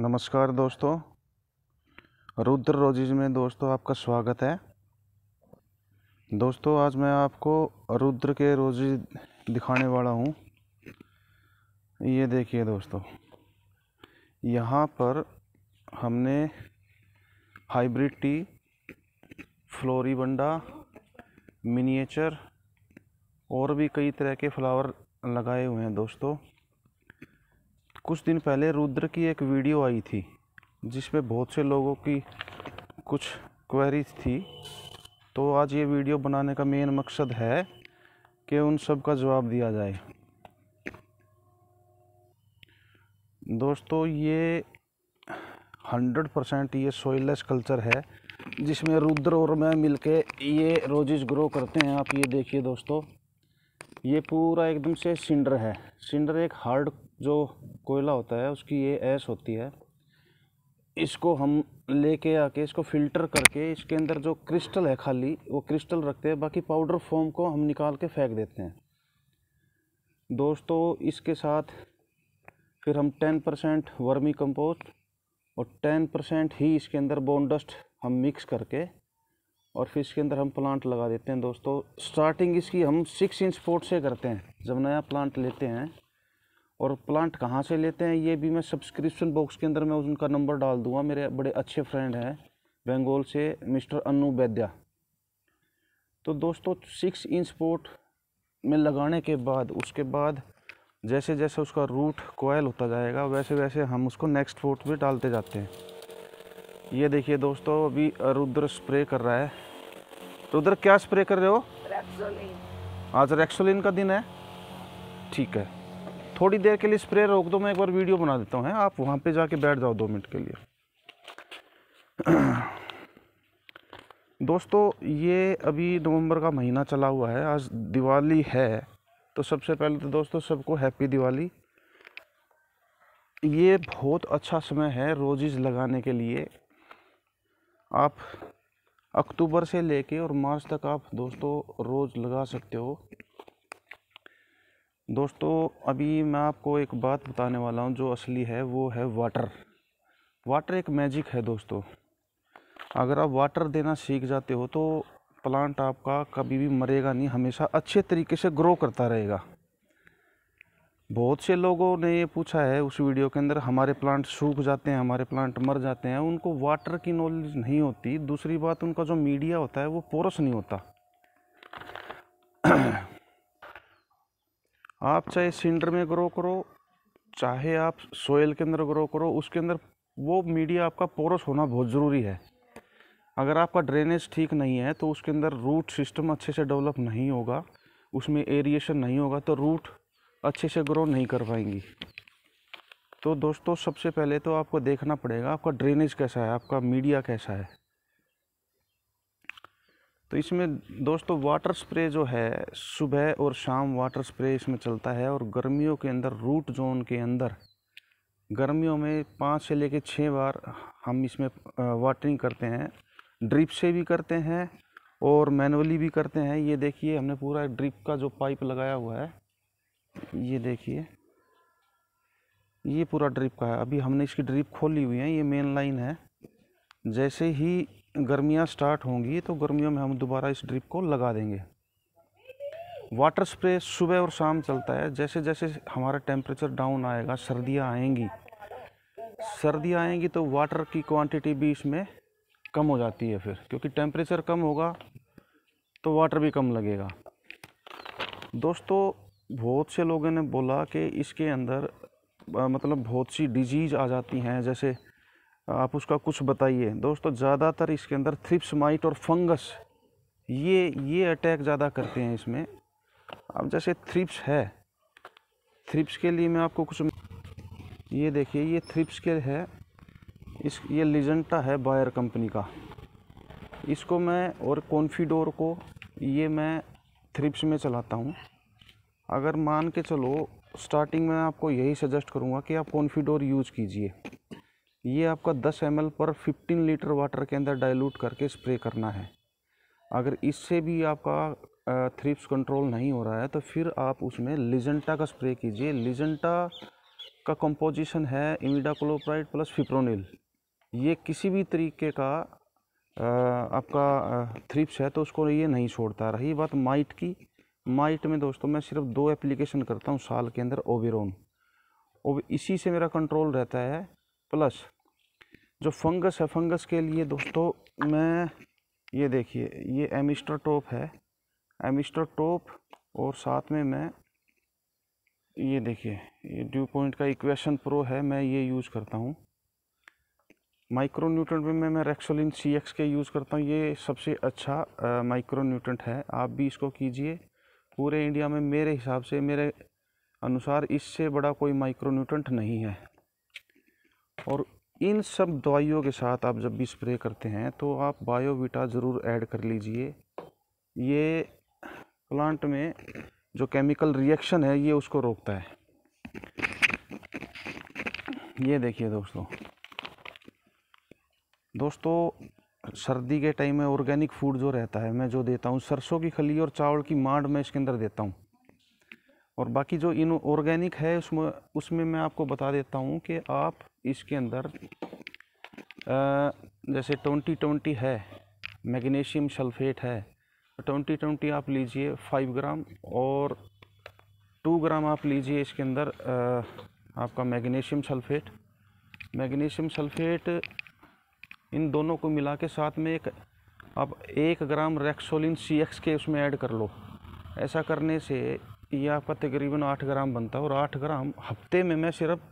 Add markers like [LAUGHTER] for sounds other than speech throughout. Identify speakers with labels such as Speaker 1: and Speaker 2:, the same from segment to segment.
Speaker 1: नमस्कार दोस्तों रुद्र रोजिज में दोस्तों आपका स्वागत है दोस्तों आज मैं आपको रुद्र के रोजीज दिखाने वाला हूँ ये देखिए दोस्तों यहाँ पर हमने हाइब्रिड टी फ्लोरीबंडा मिनिएचर और भी कई तरह के फ्लावर लगाए हुए हैं दोस्तों कुछ दिन पहले रुद्र की एक वीडियो आई थी जिसमें बहुत से लोगों की कुछ क्वेरीज थी तो आज ये वीडियो बनाने का मेन मकसद है कि उन सब का जवाब दिया जाए दोस्तों ये हंड्रेड परसेंट ये सोइलेस कल्चर है जिसमें रुद्र और मैं मिलके ये रोजेज ग्रो करते हैं आप ये देखिए दोस्तों ये पूरा एकदम से सिंडर है सिंडर एक हार्ड जो कोयला होता है उसकी ये ऐश होती है इसको हम लेके आके इसको फिल्टर करके इसके अंदर जो क्रिस्टल है खाली वो क्रिस्टल रखते हैं बाकी पाउडर फॉर्म को हम निकाल के फेंक देते हैं दोस्तों इसके साथ फिर हम टेन परसेंट वर्मी कंपोस्ट और टेन परसेंट ही इसके अंदर बोनडस्ट हम मिक्स करके और फिर इसके अंदर हम प्लांट लगा देते हैं दोस्तों स्टार्टिंग इसकी हम सिक्स इंच पोर्ट से करते हैं जब नया प्लांट लेते हैं और प्लांट कहाँ से लेते हैं ये भी मैं सब्सक्रिप्शन बॉक्स के अंदर मैं उनका नंबर डाल दूंगा मेरे बड़े अच्छे फ्रेंड हैं बंगाल से मिस्टर अनु वैद्या तो दोस्तों सिक्स इंच पोर्ट में लगाने के बाद उसके बाद जैसे जैसे उसका रूट कोयल होता जाएगा वैसे वैसे हम उसको नेक्स्ट पोर्ट में डालते जाते हैं ये देखिए दोस्तों अभी रुद्र स्प्रे कर रहा है रुद्र क्या स्प्रे कर रहे हो आज रेक्सोलिन का दिन है ठीक है थोड़ी देर के लिए स्प्रे रोक दो मैं एक बार वीडियो बना देता हूँ आप वहाँ पे जाके बैठ जाओ दो मिनट के लिए [CLEARS THROAT] दोस्तों ये अभी नवंबर का महीना चला हुआ है आज दिवाली है तो सबसे पहले तो दोस्तों सबको हैप्पी दिवाली ये बहुत अच्छा समय है रोजेज़ लगाने के लिए आप अक्टूबर से लेके और मार्च तक आप दोस्तों रोज़ लगा सकते हो दोस्तों अभी मैं आपको एक बात बताने वाला हूँ जो असली है वो है वाटर वाटर एक मैजिक है दोस्तों अगर आप वाटर देना सीख जाते हो तो प्लांट आपका कभी भी मरेगा नहीं हमेशा अच्छे तरीके से ग्रो करता रहेगा बहुत से लोगों ने ये पूछा है उस वीडियो के अंदर हमारे प्लांट सूख जाते हैं हमारे प्लांट मर जाते हैं उनको वाटर की नॉलेज नहीं होती दूसरी बात उनका जो मीडिया होता है वो पोरस नहीं होता [CLEARS THROAT] [CLEARS THROAT] आप चाहे सिंडर में ग्रो करो चाहे आप सोयल के अंदर ग्रो करो उसके अंदर वो मीडिया आपका पोरस होना बहुत ज़रूरी है अगर आपका ड्रेनेज ठीक नहीं है तो उसके अंदर रूट सिस्टम अच्छे से डेवलप नहीं होगा उसमें एरिएशन नहीं होगा तो रूट अच्छे से ग्रो नहीं कर पाएंगी तो दोस्तों सबसे पहले तो आपको देखना पड़ेगा आपका ड्रेनेज कैसा है आपका मीडिया कैसा है तो इसमें दोस्तों वाटर स्प्रे जो है सुबह और शाम वाटर स्प्रे इसमें चलता है और गर्मियों के अंदर रूट जोन के अंदर गर्मियों में पाँच से लेकर छः बार हम इसमें वाटरिंग करते हैं ड्रिप से भी करते हैं और मैनुअली भी करते हैं ये देखिए हमने पूरा ड्रिप का जो पाइप लगाया हुआ है ये देखिए ये पूरा ड्रिप का है अभी हमने इसकी ड्रिप खोली हुई है ये मेन लाइन है जैसे ही गर्मियाँ स्टार्ट होंगी तो गर्मियों में हम दोबारा इस ड्रिप को लगा देंगे वाटर स्प्रे सुबह और शाम चलता है जैसे जैसे हमारा टेम्परेचर डाउन आएगा सर्दियाँ आएंगी सर्दियाँ आएंगी तो वाटर की क्वांटिटी भी इसमें कम हो जाती है फिर क्योंकि टेम्परेचर कम होगा तो वाटर भी कम लगेगा दोस्तों बहुत से लोगों ने बोला कि इसके अंदर मतलब बहुत सी डिजीज़ आ जाती हैं जैसे आप उसका कुछ बताइए दोस्तों ज़्यादातर इसके अंदर थ्रिप्स माइट और फंगस ये ये अटैक ज़्यादा करते हैं इसमें अब जैसे थ्रिप्स है थ्रिप्स के लिए मैं आपको कुछ ये देखिए ये थ्रिप्स के है इस ये लिजेंटा है बायर कंपनी का इसको मैं और कॉन्फिडोर को ये मैं थ्रिप्स में चलाता हूँ अगर मान के चलो स्टार्टिंग में आपको यही सजेस्ट करूँगा कि आप कॉन्फिडोर यूज कीजिए ये आपका 10 एम पर 15 लीटर वाटर के अंदर डाइल्यूट करके स्प्रे करना है अगर इससे भी आपका थ्रिप्स कंट्रोल नहीं हो रहा है तो फिर आप उसमें लिजेंटा का स्प्रे कीजिए लिजेंटा का कंपोजिशन है इमिडाक्लोप्राइड प्लस फिप्रोनिल ये किसी भी तरीके का आपका थ्रिप्स है तो उसको ये नहीं छोड़ता रही बात माइट की माइट में दोस्तों मैं सिर्फ दो एप्लीकेशन करता हूँ साल के अंदर ओबेरोन इसी से मेरा कंट्रोल रहता है प्लस जो फंगस है फंगस के लिए दोस्तों मैं ये देखिए ये एमिस्टर टोप है एमिस्टर टोप और साथ में मैं ये देखिए ये ड्यू पॉइंट का इक्वेशन प्रो है मैं ये यूज़ करता हूँ माइक्रो न्यूट्रंट में मैं मैं रेक्सोलिन सी एक्स के यूज़ करता हूँ ये सबसे अच्छा माइक्रो है आप भी इसको कीजिए पूरे इंडिया में मेरे हिसाब से मेरे अनुसार इससे बड़ा कोई माइक्रो नहीं है और इन सब दवाइयों के साथ आप जब भी स्प्रे करते हैं तो आप बायोविटा ज़रूर ऐड कर लीजिए ये प्लांट में जो केमिकल रिएक्शन है ये उसको रोकता है ये देखिए दोस्तों दोस्तों सर्दी के टाइम में ऑर्गेनिक फूड जो रहता है मैं जो देता हूँ सरसों की खली और चावल की मांड मैं इसके अंदर देता हूँ और बाकी जो इन ऑर्गेनिक है उसमें उसमें मैं आपको बता देता हूँ कि आप इसके अंदर जैसे ट्वेंटी ट्वेंटी है मैग्नीशियम सल्फेट है तो ट्वेंटी ट्वेंटी आप लीजिए फाइव ग्राम और टू ग्राम आप लीजिए इसके अंदर आपका मैग्नीशियम सल्फेट मैग्नीशियम सल्फेट इन दोनों को मिला के साथ में एक आप एक ग्राम रेक्सोलिन सी एक्स के उसमें ऐड कर लो ऐसा करने से ये आपका तकरीबन आठ ग्राम बनता है और आठ ग्राम हफ्ते में मैं सिर्फ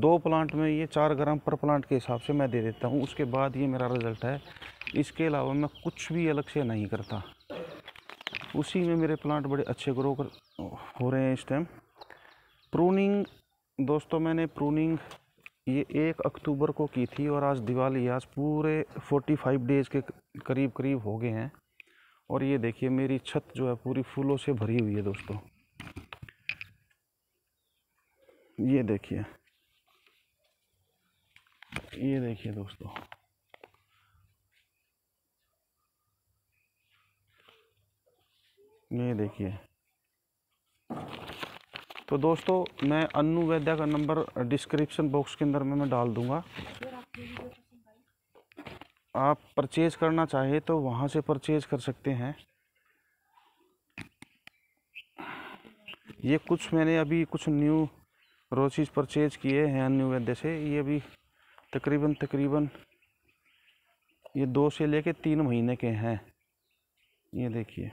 Speaker 1: दो प्लांट में ये चार ग्राम पर प्लांट के हिसाब से मैं दे देता हूँ उसके बाद ये मेरा रिज़ल्ट है इसके अलावा मैं कुछ भी अलग से नहीं करता उसी में मेरे प्लांट बड़े अच्छे ग्रो कर हो रहे हैं इस टाइम प्रूनिंग दोस्तों मैंने प्रूनिंग ये एक अक्टूबर को की थी और आज दिवाली आज पूरे 45 डेज़ के करीब करीब हो गए हैं और ये देखिए मेरी छत जो है पूरी फूलों से भरी हुई है दोस्तों ये देखिए ये देखिए दोस्तों ये देखिए तो दोस्तों मैं अन्नू वैद्या का नंबर डिस्क्रिप्शन बॉक्स के अंदर में मैं डाल दूंगा आप परचेज करना चाहे तो वहां से परचेज कर सकते हैं ये कुछ मैंने अभी कुछ न्यू रोसीज परचेज किए हैं अन्नू वैद्य से ये अभी तकरीबन तकरीबन ये दो से लेके तीन महीने के हैं ये देखिए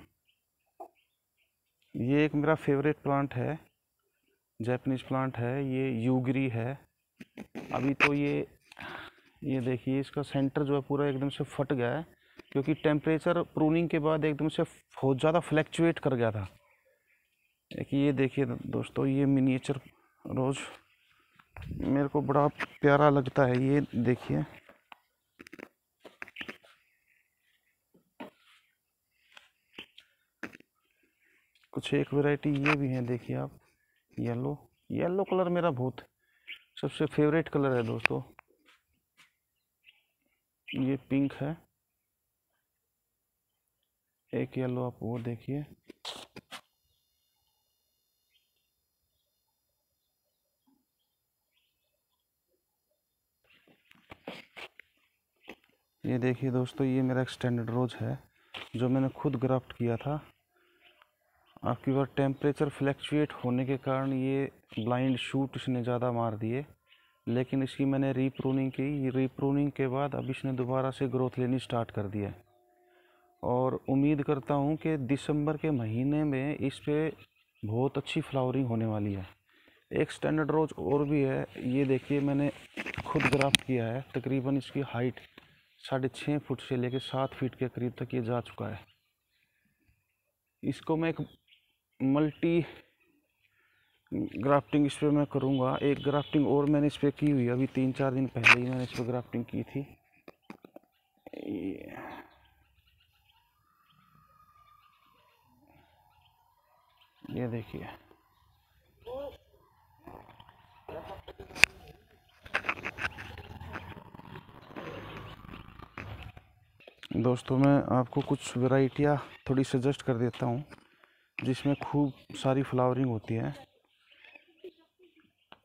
Speaker 1: ये एक मेरा फेवरेट प्लांट है जैपनीज प्लांट है ये यूगरी है अभी तो ये ये देखिए इसका सेंटर जो है पूरा एकदम से फट गया है क्योंकि टेम्परेचर प्रूनिंग के बाद एकदम से बहुत ज़्यादा फ्लैक्चुएट कर गया था एक ये देखिए दोस्तों ये मिनिएचर रोज़ मेरे को बड़ा प्यारा लगता है ये देखिए कुछ एक वैरायटी ये भी है देखिए आप येलो येलो कलर मेरा बहुत सबसे फेवरेट कलर है दोस्तों ये पिंक है एक येलो आप वो देखिए ये देखिए दोस्तों ये मेरा एक्सटेंडेड रोज है जो मैंने खुद ग्राफ्ट किया था आपकी बार टेम्परेचर फ्लैक्चुएट होने के कारण ये ब्लाइंड शूट इसने ज़्यादा मार दिए लेकिन इसकी मैंने रीप्रूनिंग की रीप्रूनिंग के बाद अब इसने दोबारा से ग्रोथ लेनी स्टार्ट कर दिया है और उम्मीद करता हूँ कि दिसंबर के महीने में इस पर बहुत अच्छी फ्लावरिंग होने वाली है एक स्टैंडर्ड रोज और भी है ये देखिए मैंने खुद ग्राफ्ट किया है तकरीबन इसकी हाइट साढ़े छः फुट से लेकर सात फीट के करीब तक ये जा चुका है इसको मैं एक मल्टी ग्राफ्टिंग इस पर मैं करूँगा एक ग्राफ्टिंग और मैंने इस पर की हुई अभी तीन चार दिन पहले ही मैंने इस पर ग्राफ्टिंग की थी ये देखिए दोस्तों मैं आपको कुछ वेराइटियाँ थोड़ी सजेस्ट कर देता हूँ जिसमें खूब सारी फ्लावरिंग होती है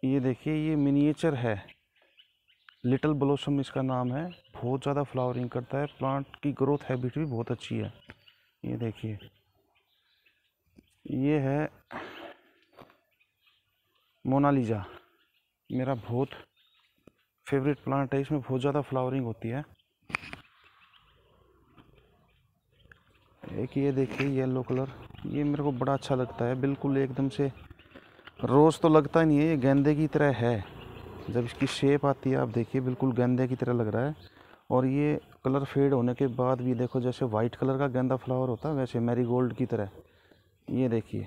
Speaker 1: ये देखिए ये मिनिएचर है लिटिल ब्लॉसम इसका नाम है बहुत ज़्यादा फ्लावरिंग करता है प्लांट की ग्रोथ हैबिट भी बहुत अच्छी है ये देखिए ये है मोनालिजा मेरा बहुत फेवरेट प्लांट है इसमें बहुत ज़्यादा फ्लावरिंग होती है एक ये देखिए येलो कलर ये मेरे को बड़ा अच्छा लगता है बिल्कुल एकदम से रोज़ तो लगता नहीं है ये गेंदे की तरह है जब इसकी शेप आती है आप देखिए बिल्कुल गेंदे की तरह लग रहा है और ये कलर फेड होने के बाद भी देखो जैसे वाइट कलर का गेंदा फ्लावर होता है वैसे मेरी गोल्ड की तरह ये देखिए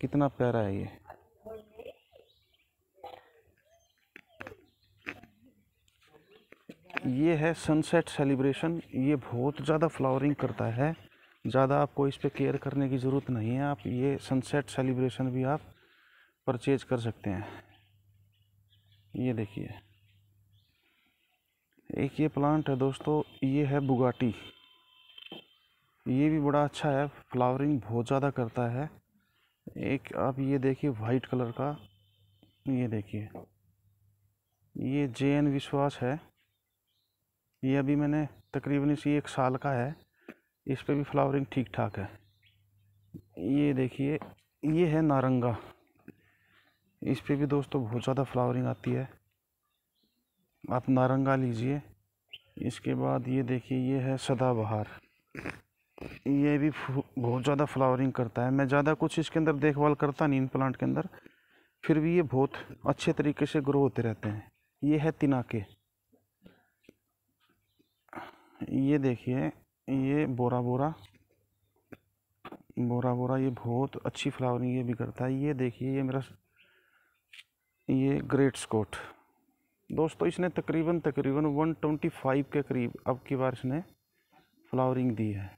Speaker 1: कितना प्यारा है ये ये है सनसेट सेलिब्रेशन ये बहुत ज़्यादा फ्लावरिंग करता है ज़्यादा आपको इस पर केयर करने की ज़रूरत नहीं है आप ये सनसेट सेलिब्रेशन भी आप परचेज कर सकते हैं ये देखिए एक ये प्लांट है दोस्तों ये है बुगाटी ये भी बड़ा अच्छा है फ्लावरिंग बहुत ज़्यादा करता है एक आप ये देखिए वाइट कलर का ये देखिए ये जे एन विश्वास है ये अभी मैंने तकरीबन इसी एक साल का है इस पर भी फ्लावरिंग ठीक ठाक है ये देखिए ये है नारंगा इस पर भी दोस्तों बहुत ज़्यादा फ्लावरिंग आती है आप नारंगा लीजिए इसके बाद ये देखिए ये है सदाबहार ये भी बहुत ज़्यादा फ्लावरिंग करता है मैं ज़्यादा कुछ इसके अंदर देखभाल करता नहीं इन प्लांट के अंदर फिर भी ये बहुत अच्छे तरीके से ग्रो होते रहते हैं ये है तिनाके ये देखिए ये बोरा बोरा बोरा बोरा ये बहुत अच्छी फ्लावरिंग ये भी करता है ये देखिए ये मेरा ये ग्रेट स्कोट दोस्तों इसने तकरीबन तकरीबन 125 के करीब अब की बार इसने फ्लावरिंग दी है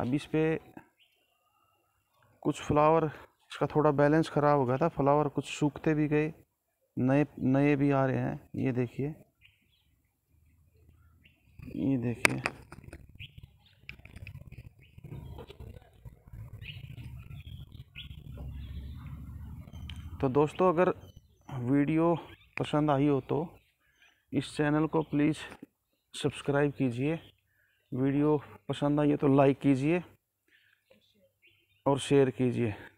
Speaker 1: अब इस पर कुछ फ्लावर इसका थोड़ा बैलेंस ख़राब हो गया था फ्लावर कुछ सूखते भी गए नए नए भी आ रहे हैं ये देखिए ये देखिए तो दोस्तों अगर वीडियो पसंद आई हो तो इस चैनल को प्लीज़ सब्सक्राइब कीजिए वीडियो पसंद आई हो तो लाइक कीजिए और शेयर कीजिए